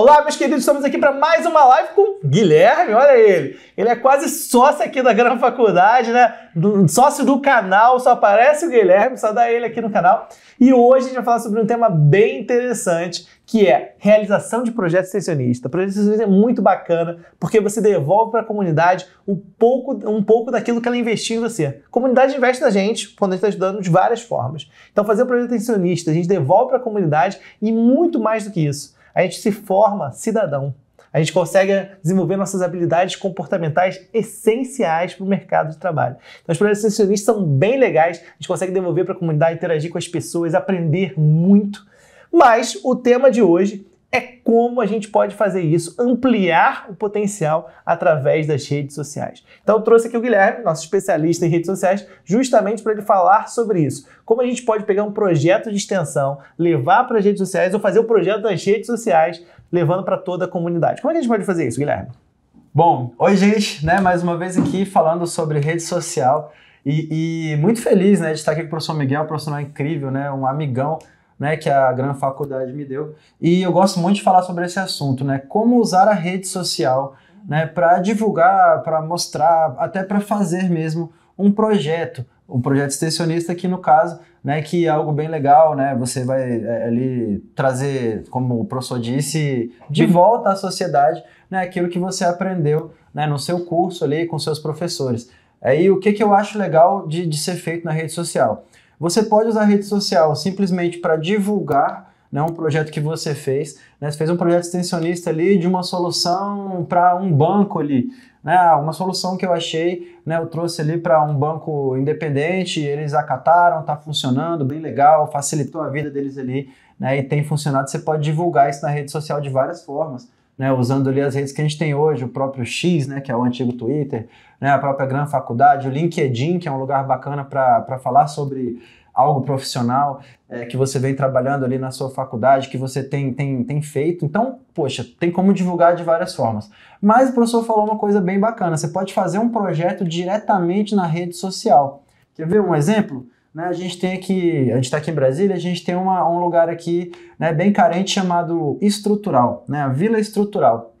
Olá, meus queridos, estamos aqui para mais uma live com Guilherme, olha ele. Ele é quase sócio aqui da Gran Faculdade, né? sócio do canal, só aparece o Guilherme, só dá ele aqui no canal. E hoje a gente vai falar sobre um tema bem interessante, que é realização de projeto extensionista. projeto extensionista é muito bacana, porque você devolve para a comunidade um pouco, um pouco daquilo que ela investiu em você. A comunidade investe na gente, quando a gente está ajudando de várias formas. Então, fazer o projeto extensionista, a gente devolve para a comunidade e muito mais do que isso a gente se forma cidadão. A gente consegue desenvolver nossas habilidades comportamentais essenciais para o mercado de trabalho. Então, os projetos extensionistas são bem legais, a gente consegue devolver para a comunidade, interagir com as pessoas, aprender muito. Mas o tema de hoje é como a gente pode fazer isso, ampliar o potencial através das redes sociais. Então eu trouxe aqui o Guilherme, nosso especialista em redes sociais, justamente para ele falar sobre isso. Como a gente pode pegar um projeto de extensão, levar para as redes sociais ou fazer o projeto das redes sociais, levando para toda a comunidade. Como é que a gente pode fazer isso, Guilherme? Bom, oi gente, né? Mais uma vez aqui falando sobre rede social e, e muito feliz, né, de estar aqui com o professor Miguel, um profissional incrível, né, um amigão né, que a Gran Faculdade me deu. E eu gosto muito de falar sobre esse assunto, né? Como usar a rede social, né, para divulgar, para mostrar, até para fazer mesmo um projeto, um projeto extensionista que no caso, né, que é algo bem legal, né? Você vai é, ali trazer, como o professor disse, de uhum. volta à sociedade, né, aquilo que você aprendeu, né, no seu curso ali com seus professores. Aí o que, que eu acho legal de, de ser feito na rede social? Você pode usar a rede social simplesmente para divulgar né, um projeto que você fez. Né, você fez um projeto extensionista ali de uma solução para um banco ali. Né, ah, uma solução que eu achei, né, eu trouxe ali para um banco independente, eles acataram, está funcionando, bem legal, facilitou a vida deles ali né, e tem funcionado. Você pode divulgar isso na rede social de várias formas né, usando ali as redes que a gente tem hoje, o próprio X, né, que é o antigo Twitter, né, a própria Gran Faculdade, o LinkedIn, que é um lugar bacana para falar sobre algo profissional é, que você vem trabalhando ali na sua faculdade, que você tem, tem, tem feito. Então, poxa, tem como divulgar de várias formas. Mas o professor falou uma coisa bem bacana: você pode fazer um projeto diretamente na rede social. Quer ver um exemplo? Né? A gente tem aqui, a gente está aqui em Brasília, a gente tem uma, um lugar aqui né, bem carente chamado estrutural, né? a Vila Estrutural.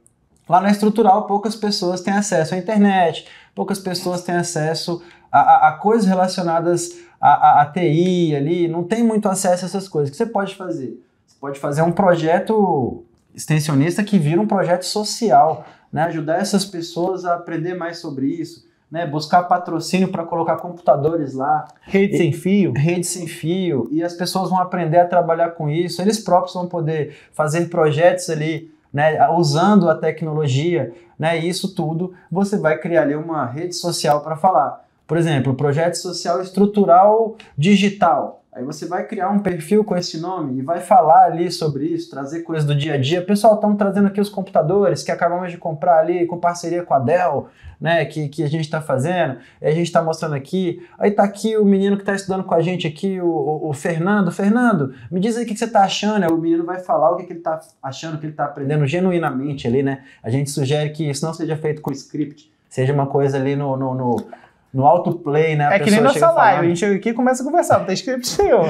Lá na estrutural, poucas pessoas têm acesso à internet, poucas pessoas têm acesso a, a, a coisas relacionadas à, TI ali, não tem muito acesso a essas coisas. O que você pode fazer? Você pode fazer um projeto extensionista que vira um projeto social, né? ajudar essas pessoas a aprender mais sobre isso, né, buscar patrocínio para colocar computadores lá. Rede sem fio. Rede sem fio. E as pessoas vão aprender a trabalhar com isso. Eles próprios vão poder fazer projetos ali, né, usando a tecnologia, né, e isso tudo você vai criar ali uma rede social para falar. Por exemplo, projeto social estrutural digital. Aí você vai criar um perfil com esse nome e vai falar ali sobre isso, trazer coisas do dia a dia. Pessoal, estamos trazendo aqui os computadores que acabamos de comprar ali com parceria com a Dell, né? Que, que a gente está fazendo, a gente está mostrando aqui. Aí tá aqui o menino que está estudando com a gente aqui, o, o, o, Fernando. Fernando, me diz aí o que, que você está achando. Aí o menino vai falar o que, que ele está achando, o que ele está aprendendo genuinamente ali, né? A gente sugere que isso não seja feito com script, seja uma coisa ali no, no, no no autoplay, né? é que nem nossa live, a gente chega aqui e começa a conversar, não tem script nenhum.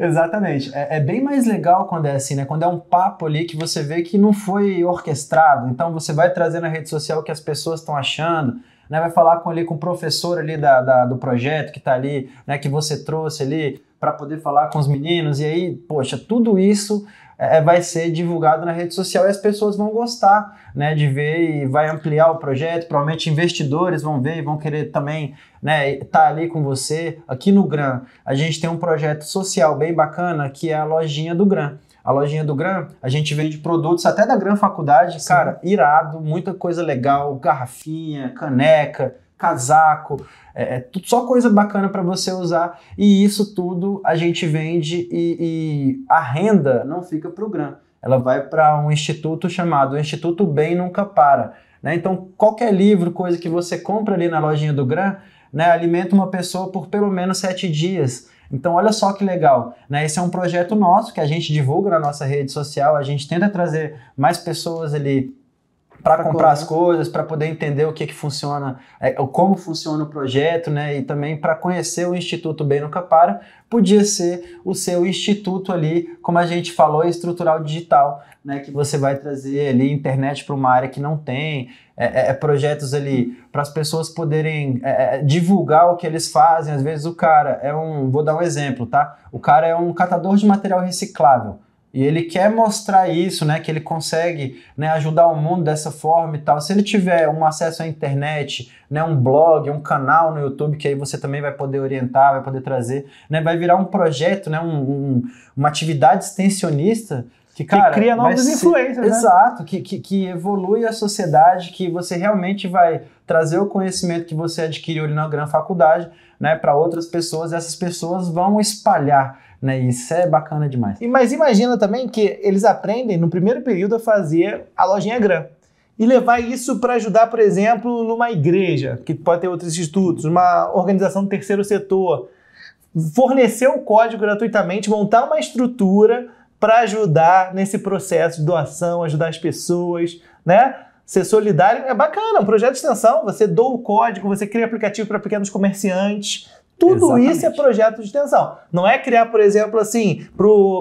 Exatamente. É, é, bem mais legal quando é assim, né? Quando é um papo ali que você vê que não foi orquestrado. Então você vai trazer na rede social o que as pessoas estão achando, né? Vai falar com ali com o professor ali da, da do projeto que está ali, né? Que você trouxe ali para poder falar com os meninos. E aí, poxa, tudo isso é, é, vai ser divulgado na rede social e as pessoas vão gostar né, de ver e vai ampliar o projeto. Provavelmente investidores vão ver e vão querer também né, tá ali com você. Aqui no Gran, a gente tem um projeto social bem bacana que é a lojinha do Gran. A lojinha do Gran, a gente vende produtos até da Gran Faculdade, Sim. cara, irado, muita coisa legal, garrafinha, caneca, casaco, é, é só coisa bacana para você usar. E isso tudo a gente vende e, e a renda não fica para o GRAM. Ela vai para um instituto chamado Instituto Bem Nunca Para. Né? Então, qualquer livro, coisa que você compra ali na lojinha do GRAM, né, alimenta uma pessoa por pelo menos sete dias. Então, olha só que legal, né? Esse é um projeto nosso que a gente divulga na nossa rede social, a gente tenta trazer mais pessoas ali para comprar as coisas, para poder entender o que, que funciona, é, como funciona o projeto, né? E também para conhecer o Instituto Bem no Capara, podia ser o seu instituto ali, como a gente falou, estrutural digital, né? Que você vai trazer ali internet para uma área que não tem, é, é, é projetos ali para as pessoas poderem é, é, divulgar o que eles fazem. Às vezes o cara é um, vou dar um exemplo, tá? O cara é um catador de material reciclável. E ele quer mostrar isso, né? Que ele consegue né, ajudar o mundo dessa forma e tal. Se ele tiver um acesso à internet, né, um blog, um canal no YouTube, que aí você também vai poder orientar, vai poder trazer, né? Vai virar um projeto, né? Um, um, uma atividade extensionista que, cara, que cria novas ser, influências, né? Exato, que, que, que, evolui a sociedade, que você realmente vai trazer o conhecimento que você adquiriu ali na grande faculdade, né, para outras pessoas, e essas pessoas vão espalhar né? Isso é bacana demais. E, mas imagina também que eles aprendem no primeiro período a fazer a lojinha GRAM e levar isso para ajudar, por exemplo, numa igreja, que pode ter outros institutos, uma organização do terceiro setor, fornecer o código gratuitamente, montar uma estrutura para ajudar nesse processo de doação, ajudar as pessoas, né? Ser solidário é bacana, um projeto de extensão, você doa o código, você cria aplicativo para pequenos comerciantes, tudo Exatamente. isso é projeto de extensão. Não é criar, por exemplo, assim,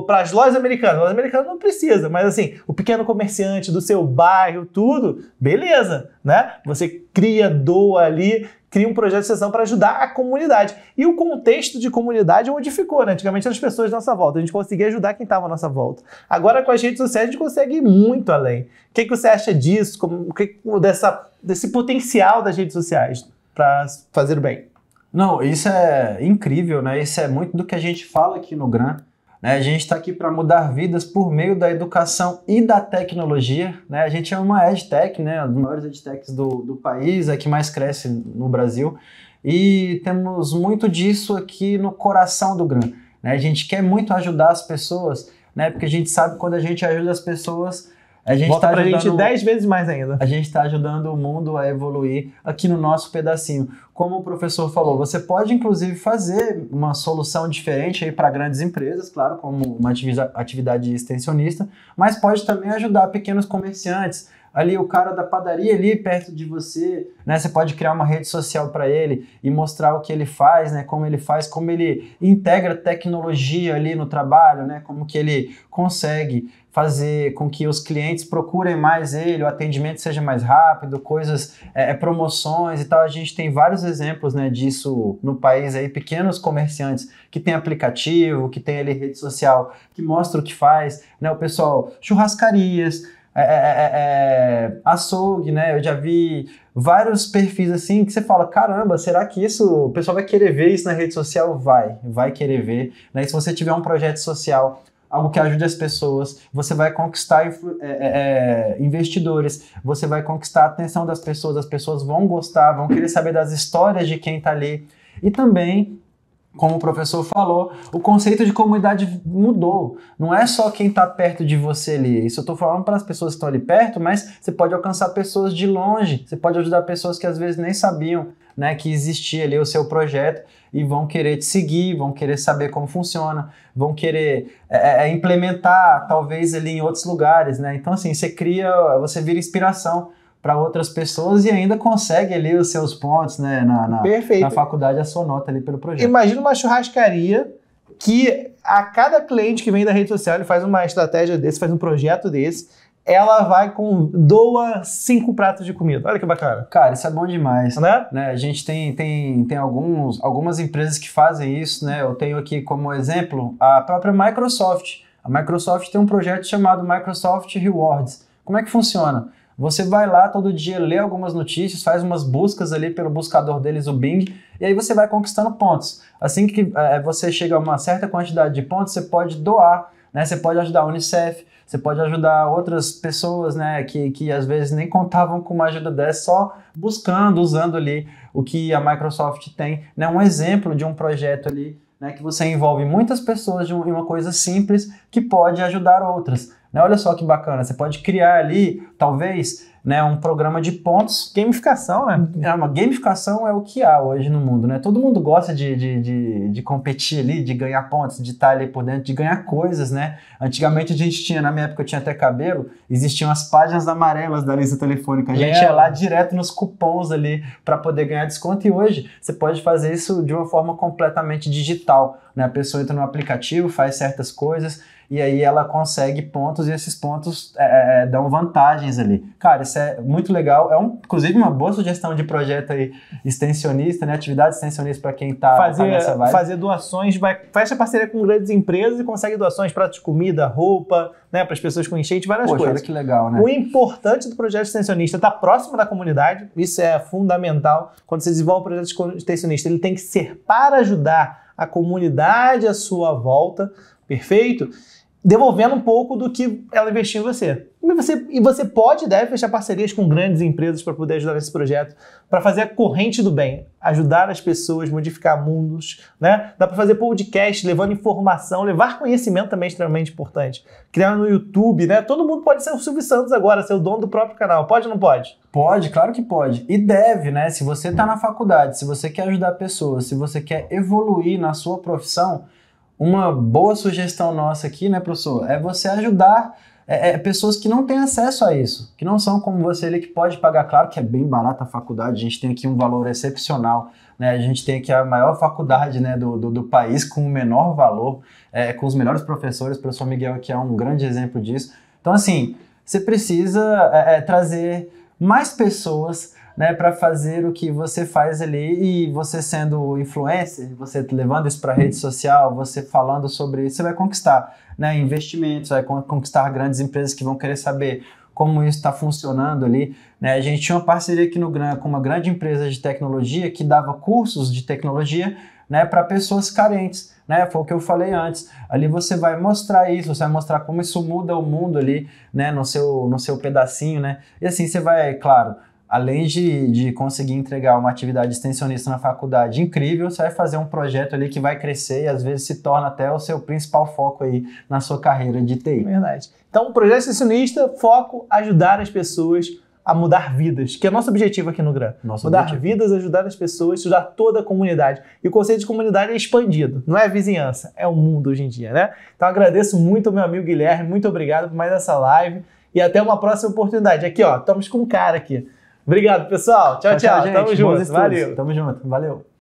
para as lojas americanas. Lojas americanas não precisa, mas assim, o pequeno comerciante do seu bairro, tudo, beleza, né? Você cria, doa ali, cria um projeto de extensão para ajudar a comunidade. E o contexto de comunidade modificou, né? Antigamente eram as pessoas à nossa volta, a gente conseguia ajudar quem estava à nossa volta. Agora com as redes sociais a gente consegue ir muito além. O que, que você acha disso, Como, que, dessa, desse potencial das redes sociais para fazer o bem? Não, isso é incrível, né? Isso é muito do que a gente fala aqui no GRAM. Né? A gente está aqui para mudar vidas por meio da educação e da tecnologia. Né? A gente é uma EdTech, né? uma das maiores EdTechs do, do país, é que mais cresce no Brasil. E temos muito disso aqui no coração do GRAM. Né? A gente quer muito ajudar as pessoas, né? porque a gente sabe que quando a gente ajuda as pessoas, a gente Volta tá pra gente dez vezes mais ainda. A gente está ajudando o mundo a evoluir aqui no nosso pedacinho. Como o professor falou, você pode inclusive fazer uma solução diferente aí para grandes empresas, claro, como uma atividade extensionista, mas pode também ajudar pequenos comerciantes, ali o cara da padaria ali perto de você, né? Você pode criar uma rede social para ele e mostrar o que ele faz, né? Como ele faz, como ele integra tecnologia ali no trabalho, né? Como que ele consegue fazer com que os clientes procurem mais ele, o atendimento seja mais rápido, coisas, é, é promoções e tal. A gente tem vários exemplos né, disso no país aí, pequenos comerciantes que tem aplicativo, que tem ali rede social, que mostra o que faz, né? O pessoal, churrascarias, é é, é, é, é, açougue, né? Eu já vi vários perfis assim que você fala, caramba, será que isso o pessoal vai querer ver isso na rede social? Vai, vai querer ver. Né? se você tiver um projeto social, algo que ajude as pessoas, você vai conquistar investidores, você vai conquistar a atenção das pessoas, as pessoas vão gostar, vão querer saber das histórias de quem tá ali. E também como o professor falou, o conceito de comunidade mudou. Não é só quem está perto de você ali. Isso eu estou falando para as pessoas que estão ali perto, mas você pode alcançar pessoas de longe. Você pode ajudar pessoas que às vezes nem sabiam né, que existia ali o seu projeto e vão querer te seguir, vão querer saber como funciona, vão querer é, é, é implementar talvez ali em outros lugares, né? Então assim, você cria, você vira inspiração para outras pessoas e ainda consegue ali os seus pontos, né? Na, na, na faculdade, a sua nota ali pelo projeto. Imagina uma churrascaria que a cada cliente que vem da rede social, ele faz uma estratégia desse, faz um projeto desse, ela vai com doa cinco pratos de comida. Olha que bacana. Cara, isso é bom demais. Né? né? A gente tem, tem, tem alguns, algumas empresas que fazem isso, né? Eu tenho aqui como exemplo a própria Microsoft. A Microsoft tem um projeto chamado Microsoft Rewards. Como é que funciona? Você vai lá todo dia, lê algumas notícias, faz umas buscas ali pelo buscador deles, o Bing, e aí você vai conquistando pontos. Assim que é, você chega a uma certa quantidade de pontos, você pode doar, né? Você pode ajudar a Unicef, você pode ajudar outras pessoas, né, que, que às vezes nem contavam com uma ajuda dessa, só buscando, usando ali o que a Microsoft tem, né? Um exemplo de um projeto ali né, que você envolve muitas pessoas em uma coisa simples que pode ajudar outras. Né? Olha só que bacana, você pode criar ali, talvez, né, um programa de pontos. Gamificação, né? É uma gamificação é o que há hoje no mundo, né? Todo mundo gosta de, de, de, de competir ali, de ganhar pontos, de estar ali por dentro, de ganhar coisas, né? Antigamente a gente tinha, na minha época eu tinha até cabelo, existiam as páginas amarelas da lista telefônica. A gente é. ia lá direto nos cupons ali para poder ganhar desconto e hoje você pode fazer isso de uma forma completamente digital, né? A pessoa entra no aplicativo, faz certas coisas e aí ela consegue pontos e esses pontos é, é, é, dão vantagens ali. Cara, isso é muito legal. É um, inclusive uma boa sugestão de projeto aí extensionista, né? Atividade extensionista para quem está fazer, tá nessa vibe. Fazer doações, vai, fecha parceria com grandes empresas e consegue doações, para de comida, roupa, né? Para as pessoas com enchente, várias Poxa, coisas. Olha que legal, né? O importante do projeto extensionista está próximo da comunidade, isso é fundamental. Quando você desenvolve um projeto extensionista, ele tem que ser para ajudar a comunidade à sua volta, perfeito? devolvendo um pouco do que ela investiu em você. E você, e você pode e deve fechar parcerias com grandes empresas para poder ajudar nesse projeto, para fazer a corrente do bem, ajudar as pessoas, modificar mundos, né? Dá para fazer podcast, levando informação, levar conhecimento também é extremamente importante. Criar no YouTube, né? Todo mundo pode ser o Silvio Santos agora, ser o dono do próprio canal. Pode ou não pode? Pode, claro que pode. E deve, né? Se você está na faculdade, se você quer ajudar pessoas, se você quer evoluir na sua profissão, uma boa sugestão nossa aqui, né, professor, é você ajudar é, é, pessoas que não têm acesso a isso, que não são como você ali, que pode pagar. Claro que é bem barata a faculdade, a gente tem aqui um valor excepcional, né? A gente tem aqui a maior faculdade né, do, do, do país com o menor valor, é, com os melhores professores. O professor Miguel aqui é um grande exemplo disso. Então, assim, você precisa é, é, trazer mais pessoas né, para fazer o que você faz ali e você sendo influencer, você levando isso para rede social, você falando sobre isso, você vai conquistar, né, investimentos, vai conquistar grandes empresas que vão querer saber como isso está funcionando ali. Né? A gente tinha uma parceria aqui no GRAM com uma grande empresa de tecnologia que dava cursos de tecnologia né, para pessoas carentes. Né? Foi o que eu falei antes. Ali você vai mostrar isso, você vai mostrar como isso muda o mundo ali né, no, seu, no seu pedacinho. Né? E assim você vai, é claro, além de, de conseguir entregar uma atividade extensionista na faculdade incrível, você vai fazer um projeto ali que vai crescer e às vezes se torna até o seu principal foco aí na sua carreira de TI. Verdade. Então, projeto extensionista, foco, ajudar as pessoas a mudar vidas, que é nosso objetivo aqui no GRAM. Nosso mudar objetivo. vidas, ajudar as pessoas, ajudar toda a comunidade. E o conceito de comunidade é expandido, não é vizinhança, é o mundo hoje em dia, né? Então agradeço muito ao meu amigo Guilherme, muito obrigado por mais essa live e até uma próxima oportunidade. Aqui, ó, estamos com um cara aqui Obrigado, pessoal. Tchau, tchau. tchau. tchau Tamo junto. Valeu. Tamo junto. Valeu.